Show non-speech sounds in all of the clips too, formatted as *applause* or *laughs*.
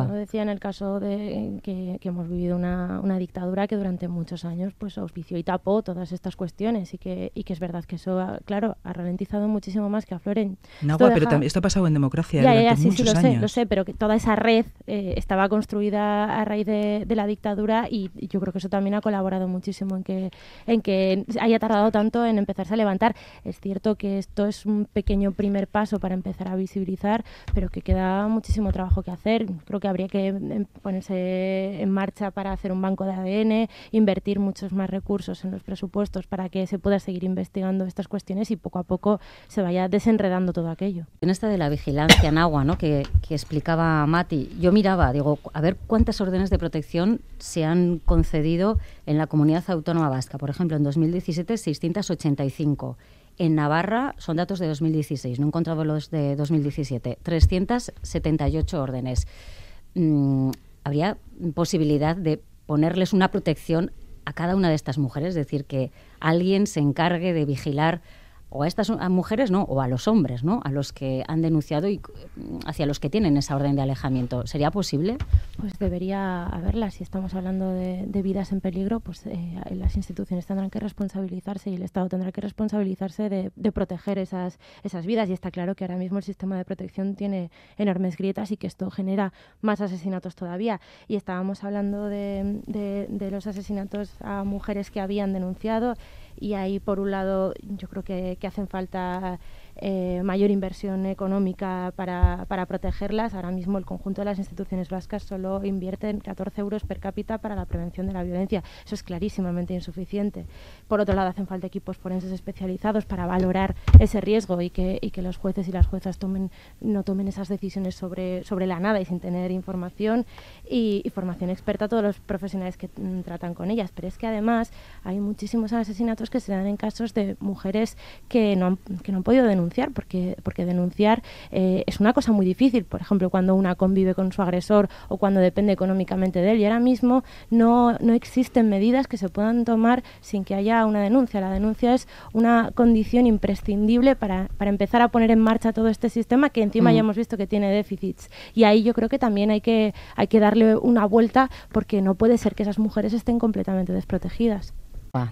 agua. decía en el caso de que, hemos vivido una, una, dictadura que durante muchos años pues auspició y tapó todas estas cuestiones y que, y que es verdad que eso, ha, ah, claro, ha ralentizado muchísimo más que a floren pero esto ha pasado en democracia sí, sí, lo Sé, sé, pero que toda esa red eh, estaba construida a raíz de, la dictadura y, yo creo que eso también ha colaborado muchísimo en que, en que haya tardado tanto en empezarse a levantar. Es cierto que esto es un pequeño primer paso para empezar a visibilizar, pero que queda muchísimo trabajo que hacer. Creo que habría que em, em, ponerse en marcha para hacer un banco de ADN, invertir muchos más recursos en los presupuestos para que se pueda seguir investigando estas cuestiones y poco a poco se vaya desenredando todo aquello. En esta de la vigilancia en agua, ¿no? que, que explicaba Mati, yo miraba, digo, a ver cuántas órdenes de protección se han concedido en la comunidad autónoma vasca. Por ejemplo, en 2017, 685. En Navarra, son datos de 2016, no encontraba los de 2017, 378 órdenes. Mm, habría posibilidad de ponerles una protección a cada una de estas mujeres, es decir, que alguien se encargue de vigilar o a estas mujeres no o a los hombres no a los que han denunciado y mm, hacia los que tienen esa orden de alejamiento sería posible pues debería haberla si estamos hablando de, vidas en peligro pues eh, las instituciones tendrán que responsabilizarse y el Estado tendrá que responsabilizarse de, de, proteger esas esas vidas y está claro que ahora mismo el sistema de protección tiene enormes grietas y que esto genera más asesinatos todavía y estábamos hablando de, de los asesinatos a mujeres que habían denunciado y ahí por un lado yo creo que, hacen falta eh, mayor inversión económica para, para, protegerlas. Ahora mismo el conjunto de las instituciones vascas solo invierten 14 euros per cápita para la prevención de la violencia. Eso es clarísimamente insuficiente. Por otro lado, hacen falta equipos forenses especializados para valorar ese riesgo y que, que los jueces y las juezas tomen, no tomen esas decisiones sobre, sobre la nada y sin tener información y, formación experta a todos los profesionales que mm, tratan con ellas. Pero es que además hay muchísimos asesinatos que se dan en casos de mujeres que no que no han podido denunciar porque, porque denunciar eh, es una cosa muy difícil. Por ejemplo, cuando una convive con su agresor o cuando depende económicamente de él. Y ahora mismo no, no existen medidas que se puedan tomar sin que haya una denuncia. La denuncia es una condición imprescindible para, empezar a poner en marcha todo este sistema que encima mm. ya hemos visto que tiene déficits. Y ahí yo creo que también hay que, hay que darle una vuelta porque no puede ser que esas mujeres estén completamente desprotegidas.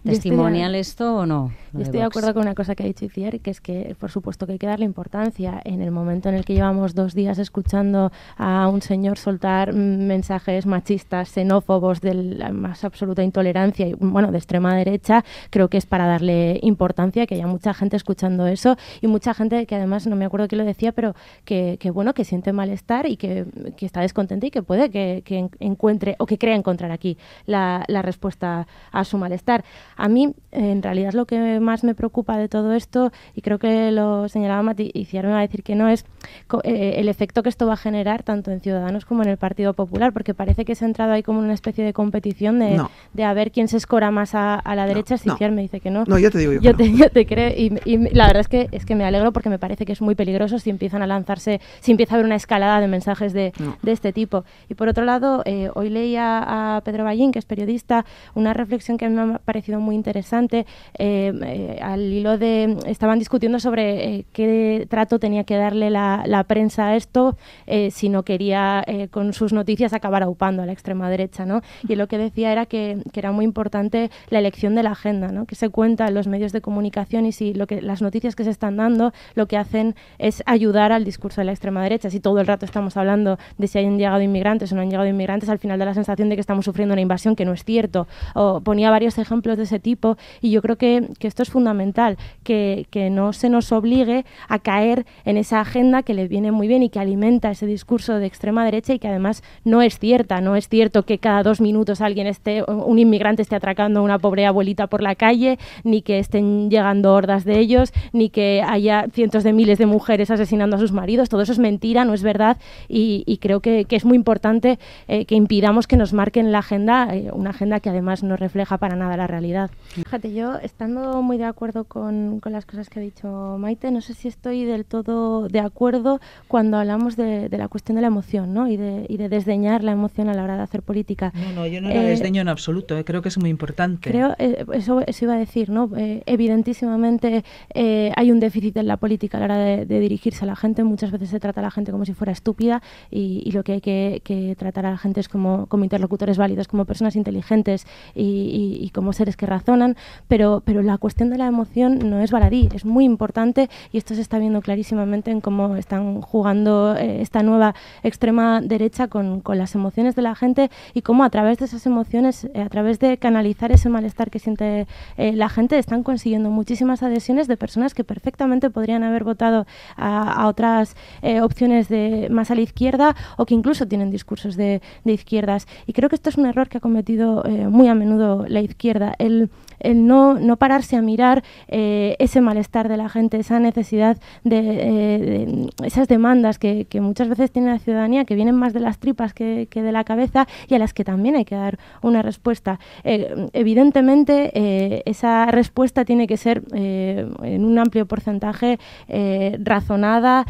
¿Testimonial esto o no? estoy de, acuerdo con una cosa que ha dicho Iciar, que es que, por supuesto, que hay que darle importancia. En el momento en el que llevamos dos días escuchando a un señor soltar mensajes machistas, xenófobos, de la más absoluta intolerancia y, bueno, de extrema derecha, creo que es para darle importancia, que haya mucha gente escuchando eso y mucha gente que, además, no me acuerdo quién lo decía, pero que, bueno, que siente malestar y que, está descontenta y que puede que, encuentre o que crea encontrar aquí la respuesta a su malestar. A mí, en realidad, es lo que más me preocupa de todo esto, y creo que lo señalaba Mati, y Ciar va a decir que no, es eh, el efecto que esto va a generar tanto en Ciudadanos como en el Partido Popular, porque parece que se ha entrado ahí como una especie de competición de, a ver quién se escora más a, la derecha. si no. me dice que no. No, yo te digo yo. te, yo te, creo, y, la verdad es que, es que me alegro porque me parece que es muy peligroso si empiezan a lanzarse, si empieza a haber una escalada de mensajes de, este tipo. Y por otro lado, eh, hoy leía a Pedro Ballín, que es periodista, una reflexión que me ha sido muy interesante. Eh, eh, al hilo de. Estaban discutiendo sobre eh, qué trato tenía que darle la, prensa a esto si no quería con sus noticias acabar aupando a la extrema derecha, Y lo que decía era que, era muy importante la elección de la agenda, Que se cuenta en los medios de comunicación y si lo que las noticias que se están dando lo que hacen es ayudar al discurso de la extrema derecha. Si todo el rato estamos hablando de si han llegado inmigrantes o no han llegado inmigrantes, al final da la sensación de que estamos sufriendo una invasión que no es cierto. O ponía varios ejemplos de ese tipo y yo creo que, esto es fundamental, que, no se nos obligue a caer en esa agenda que le viene muy bien y que alimenta ese discurso de extrema derecha y que además no es cierta, no es cierto que cada dos minutos alguien esté, un inmigrante esté atracando a una pobre abuelita por la calle, ni que estén llegando hordas de ellos, ni que haya cientos de miles de mujeres asesinando a sus maridos, todo eso es mentira, no es verdad y, creo que, es muy importante eh, que impidamos que nos marquen la agenda, eh, una agenda que además no refleja para nada la realidad. Fíjate, yo estando muy de acuerdo con, con, las cosas que ha dicho Maite, no sé si estoy del todo de acuerdo cuando hablamos de, la cuestión de la emoción ¿no? y, de, y de desdeñar la emoción a la hora de hacer política. No, no, yo no eh, desdeño en absoluto, eh, creo que es muy importante. Creo, eh, eso, iba a decir, ¿no? evidentísimamente hay un déficit en la política a la hora de, dirigirse a la gente, muchas veces se trata a la gente como si fuera estúpida y, lo que hay que, tratar a la gente es como, como interlocutores válidos, como personas inteligentes y, y, y como seres que razonan, pero, pero la cuestión de la emoción no es baladí, es muy importante y esto se está viendo clarísimamente en cómo están jugando eh, esta nueva extrema derecha con, las emociones de la gente y cómo a través de esas emociones, eh, a través de canalizar ese malestar que siente eh, la gente, están consiguiendo muchísimas adhesiones de personas que perfectamente podrían haber votado a, otras opciones de más a la izquierda o que incluso tienen discursos de, izquierdas. Y creo que esto es un error que ha cometido muy a menudo la izquierda el, no, no, pararse a mirar eh, ese malestar de la gente, esa necesidad de, eh, esas demandas que, muchas veces tiene la ciudadanía, que vienen más de las tripas que, que, de la cabeza y a las que también hay que dar una respuesta. Eh, evidentemente, esa respuesta tiene que ser en un amplio porcentaje razonada,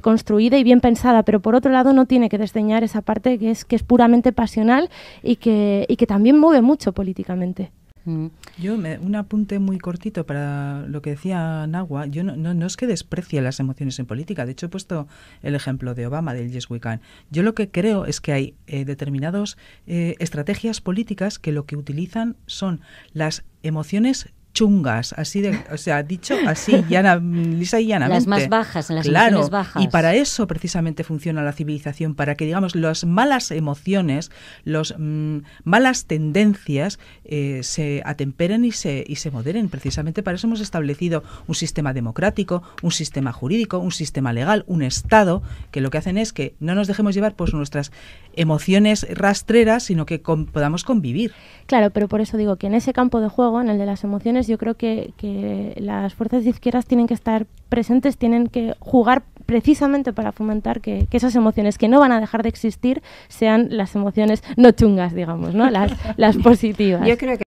construida y bien pensada, pero por otro lado no tiene que desdeñar esa parte que es, que es puramente pasional y que, y que también mueve mucho políticamente. Mm. Yo me, un apunte muy cortito para lo que decía Nagua. Yo no, es que desprecie las emociones en política. De hecho, he puesto el ejemplo de Obama, del Yes We Can. Yo lo que creo es que hay eh, determinadas eh, estrategias políticas que lo que utilizan son las emociones chungas, así de, o sea, dicho así, *laughs* lisa y llanamente. Las más bajas, las más bajas. Y para eso precisamente funciona la civilización, para que, digamos, las malas emociones, las mm, malas tendencias eh, se atemperen y se, y se moderen. Precisamente para eso hemos establecido un sistema democrático, un sistema jurídico, un sistema legal, un Estado, que lo que hacen es que no nos dejemos llevar nuestras emociones rastreras, sino que podamos convivir. Claro, pero por eso digo que en ese campo de juego, en el de las emociones, yo creo que, que las fuerzas izquierdas tienen que estar presentes, tienen que jugar precisamente para fomentar que, esas emociones que no van a dejar de existir sean las emociones no chungas, digamos, ¿no? las, las positivas. Yo creo que